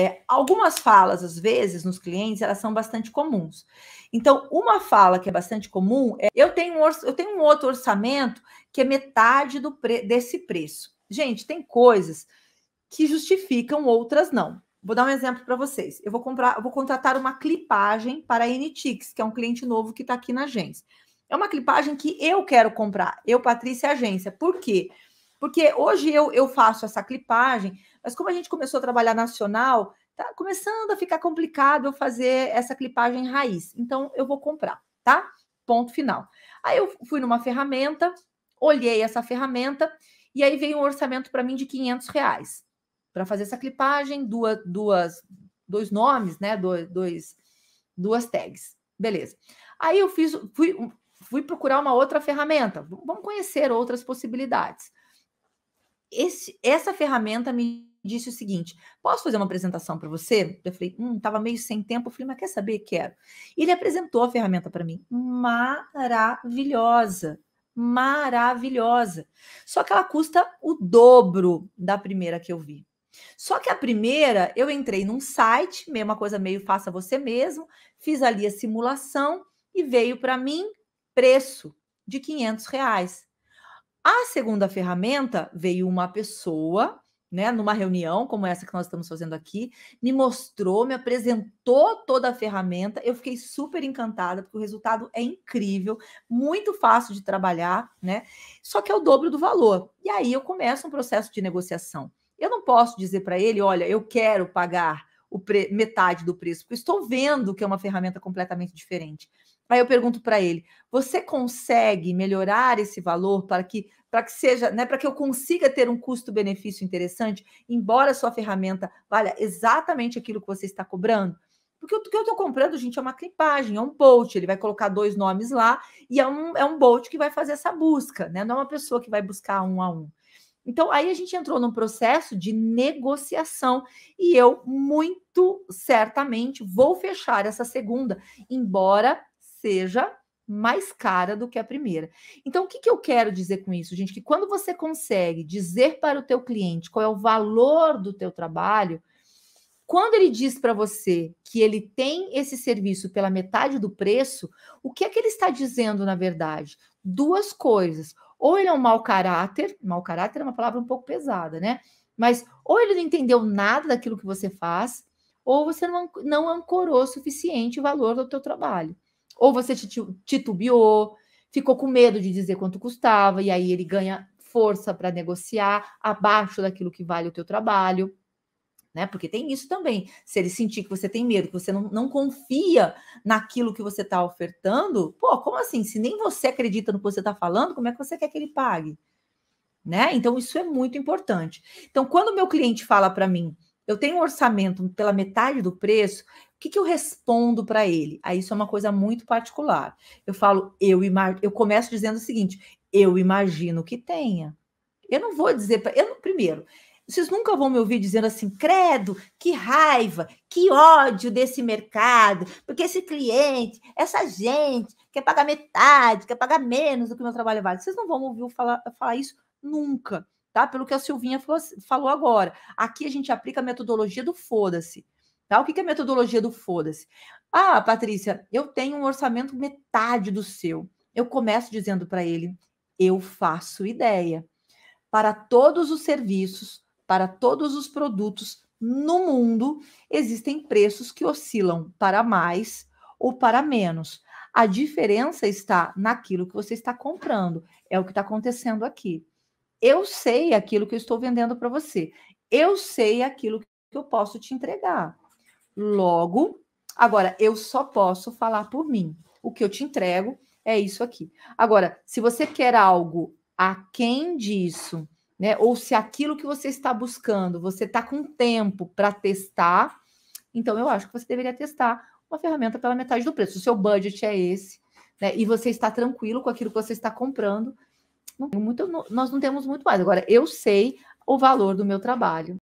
É, algumas falas, às vezes, nos clientes, elas são bastante comuns. Então, uma fala que é bastante comum é: eu tenho um, eu tenho um outro orçamento que é metade do pre desse preço. Gente, tem coisas que justificam, outras não. Vou dar um exemplo para vocês. Eu vou comprar, eu vou contratar uma clipagem para a NTX, que é um cliente novo que está aqui na agência. É uma clipagem que eu quero comprar, eu, Patrícia, agência. Por quê? Porque porque hoje eu, eu faço essa clipagem, mas como a gente começou a trabalhar nacional, tá começando a ficar complicado eu fazer essa clipagem raiz. Então eu vou comprar, tá? Ponto final. Aí eu fui numa ferramenta, olhei essa ferramenta e aí veio um orçamento para mim de 500 reais para fazer essa clipagem, duas, duas, dois nomes, né? dois, duas tags, beleza? Aí eu fiz, fui, fui procurar uma outra ferramenta. Vamos conhecer outras possibilidades esse, essa ferramenta me disse o seguinte: posso fazer uma apresentação para você? Eu falei, hum, tava meio sem tempo. Eu falei, mas quer saber? Quero. Ele apresentou a ferramenta para mim, maravilhosa, maravilhosa. Só que ela custa o dobro da primeira que eu vi. Só que a primeira, eu entrei num site, mesma coisa, meio faça você mesmo, fiz ali a simulação e veio para mim preço de 500 reais. A segunda ferramenta veio uma pessoa, né, numa reunião como essa que nós estamos fazendo aqui, me mostrou, me apresentou toda a ferramenta. Eu fiquei super encantada, porque o resultado é incrível, muito fácil de trabalhar, né? Só que é o dobro do valor. E aí eu começo um processo de negociação. Eu não posso dizer para ele, olha, eu quero pagar pre... metade do preço, porque estou vendo que é uma ferramenta completamente diferente. Aí eu pergunto para ele: você consegue melhorar esse valor para que para que seja, né, para que eu consiga ter um custo-benefício interessante, embora a sua ferramenta valha exatamente aquilo que você está cobrando? Porque o que eu estou comprando, gente, é uma clipagem, é um bolt. Ele vai colocar dois nomes lá e é um, é um bolt que vai fazer essa busca, né? Não é uma pessoa que vai buscar um a um. Então, aí a gente entrou num processo de negociação e eu, muito certamente, vou fechar essa segunda, embora seja mais cara do que a primeira. Então, o que, que eu quero dizer com isso, gente? Que quando você consegue dizer para o teu cliente qual é o valor do teu trabalho, quando ele diz para você que ele tem esse serviço pela metade do preço, o que é que ele está dizendo na verdade? Duas coisas. Ou ele é um mau caráter, mau caráter é uma palavra um pouco pesada, né? Mas ou ele não entendeu nada daquilo que você faz, ou você não, não ancorou o suficiente o valor do teu trabalho. Ou você titubeou, ficou com medo de dizer quanto custava, e aí ele ganha força para negociar abaixo daquilo que vale o teu trabalho né? Porque tem isso também. Se ele sentir que você tem medo, que você não, não confia naquilo que você está ofertando, pô, como assim? Se nem você acredita no que você está falando, como é que você quer que ele pague? Né? Então, isso é muito importante. Então, quando o meu cliente fala para mim, eu tenho um orçamento pela metade do preço, o que, que eu respondo para ele? Aí isso é uma coisa muito particular. Eu falo, eu, eu começo dizendo o seguinte: eu imagino que tenha. Eu não vou dizer para. Primeiro, vocês nunca vão me ouvir dizendo assim, credo, que raiva, que ódio desse mercado, porque esse cliente, essa gente quer pagar metade, quer pagar menos do que o meu trabalho vale. Vocês não vão ouvir falar, falar isso nunca, tá? Pelo que a Silvinha falou, falou agora. Aqui a gente aplica a metodologia do foda-se. Tá? O que é a metodologia do foda-se? Ah, Patrícia, eu tenho um orçamento metade do seu. Eu começo dizendo para ele, eu faço ideia. Para todos os serviços, para todos os produtos no mundo, existem preços que oscilam para mais ou para menos. A diferença está naquilo que você está comprando. É o que está acontecendo aqui. Eu sei aquilo que eu estou vendendo para você. Eu sei aquilo que eu posso te entregar. Logo, agora, eu só posso falar por mim. O que eu te entrego é isso aqui. Agora, se você quer algo aquém disso, né? Ou se aquilo que você está buscando, você está com tempo para testar, então eu acho que você deveria testar uma ferramenta pela metade do preço. O seu budget é esse, né? E você está tranquilo com aquilo que você está comprando. muito, nós não temos muito mais. Agora, eu sei o valor do meu trabalho.